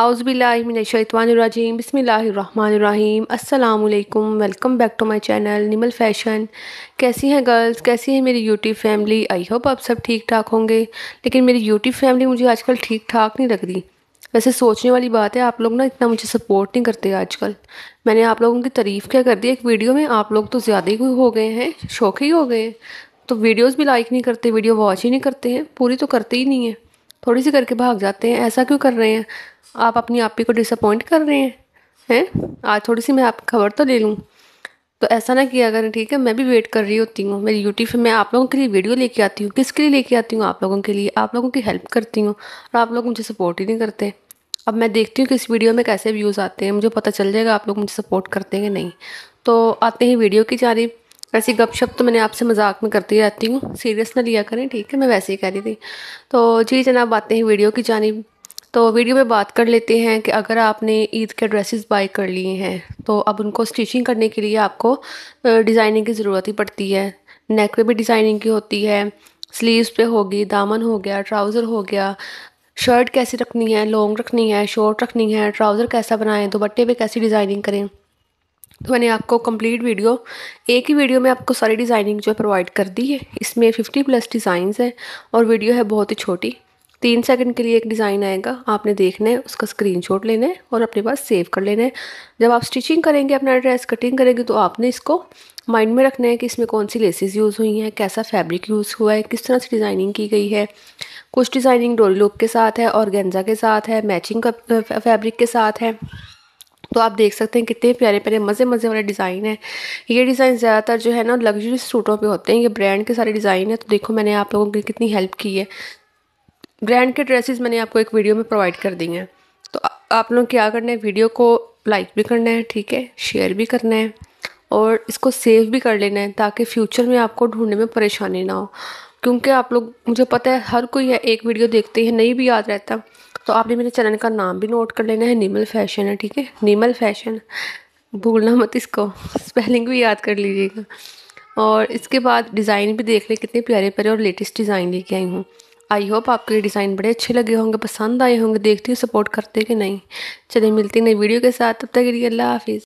आउज़बिल्लिमिनशैतवानरजीम बसमीम अल्लाम welcome back to my channel Nimal fashion कैसी हैं गर्ल्स कैसी है मेरी यूट्यूब फैमिली आई होप आप सब ठीक ठाक होंगे लेकिन मेरी यूट्यूब फैमिली मुझे आजकल ठीक ठाक नहीं लग रही वैसे सोचने वाली बात है आप लोग ना इतना मुझे सपोर्ट नहीं करते आजकल मैंने आप लोगों की तारीफ़ क्या कर दी एक वीडियो में आप लोग तो ज़्यादा ही हो गए हैं शौक ही हो गए हैं तो वीडियोज़ भी लाइक नहीं करते वीडियो वॉच ही नहीं करते हैं पूरी तो करते ही नहीं है थोड़ी सी करके भाग जाते हैं ऐसा क्यों कर रहे हैं आप अपनी आप ही को डिसअपॉइंट कर रहे हैं हैं आज थोड़ी सी मैं आप खबर तो ले लूँ तो ऐसा ना किया करें ठीक है मैं भी वेट कर रही होती हूँ मेरी यूट्यूब पर मैं आप लोगों के लिए वीडियो लेके आती हूँ किसके लिए लेके आती हूँ आप लोगों के लिए आप लोगों की हेल्प करती हूँ और आप लोग मुझे सपोर्ट ही नहीं करते अब मैं देखती हूँ कि इस वीडियो में कैसे व्यूज़ आते हैं मुझे पता चल जाएगा आप लोग मुझे सपोर्ट करते हैं कि नहीं तो आते हैं वीडियो की जानी वैसी गपशप तो मैंने आपसे मजाक में करती रहती हूँ सीरियस ना लिया करें ठीक है मैं वैसे ही कह रही थी तो जी जनाब आते हैं वीडियो की जानी तो वीडियो में बात कर लेते हैं कि अगर आपने ईद के ड्रेसेस बाय कर लिए हैं तो अब उनको स्टिचिंग करने के लिए आपको डिज़ाइनिंग की ज़रूरत ही पड़ती है नेक पे भी डिज़ाइनिंग की होती है स्लीव्स पे होगी दामन हो गया ट्राउज़र हो गया शर्ट कैसी रखनी है लॉन्ग रखनी है शॉर्ट रखनी है ट्राउज़र कैसा बनाएं दुपट्टे पे कैसी डिज़ाइनिंग करें तो मैंने आपको कंप्लीट वीडियो एक ही वीडियो में आपको सारी डिज़ाइनिंग जो है प्रोवाइड कर दी है इसमें फिफ्टी प्लस डिज़ाइंस हैं और वीडियो है बहुत ही छोटी तीन सेकंड के लिए एक डिज़ाइन आएगा आपने देखना है उसका स्क्रीनशॉट लेना है और अपने पास सेव कर लेना है जब आप स्टिचिंग करेंगे अपना ड्रेस कटिंग करेंगे तो आपने इसको माइंड में रखना है कि इसमें कौन सी लेसेस यूज़ हुई हैं कैसा फैब्रिक यूज़ हुआ है किस तरह से डिज़ाइनिंग की गई है कुछ डिज़ाइनिंग डोरी लूप के साथ है और गेंजा के साथ है मैचिंग फैब्रिक के साथ है तो आप देख सकते हैं कितने प्यारे प्यारे मज़े मज़े वाले डिज़ाइन है ये डिज़ाइन ज़्यादातर जो है ना लग्जरी सूटों पे होते हैं ये ब्रांड के सारे डिज़ाइन है तो देखो मैंने आप लोगों की कितनी हेल्प की है ब्रांड के ड्रेसेस मैंने आपको एक वीडियो में प्रोवाइड कर दी हैं तो आप लोग क्या करना है वीडियो को लाइक भी करना है ठीक है शेयर भी करना है और इसको सेव भी कर लेना है ताकि फ्यूचर में आपको ढूंढने में परेशानी ना हो क्योंकि आप लोग मुझे पता है हर कोई है एक वीडियो देखते हैं नहीं भी याद रहता तो आपने मेरे चैनल का नाम भी नोट कर लेना है निमल फैशन है ठीक है नीमल फैशन भूलना मत इसको स्पेलिंग भी याद कर लीजिएगा और इसके बाद डिज़ाइन भी देख लें कितने प्यारे प्यारे और लेटेस्ट डिज़ाइन लेके आई हूँ आई होप आपके डिज़ाइन बड़े अच्छे लगे होंगे पसंद आए होंगे देखती हूँ सपोर्ट करते कि नहीं चले मिलती नई वीडियो के साथ तब तक के लिए अल्लाह हाफिज़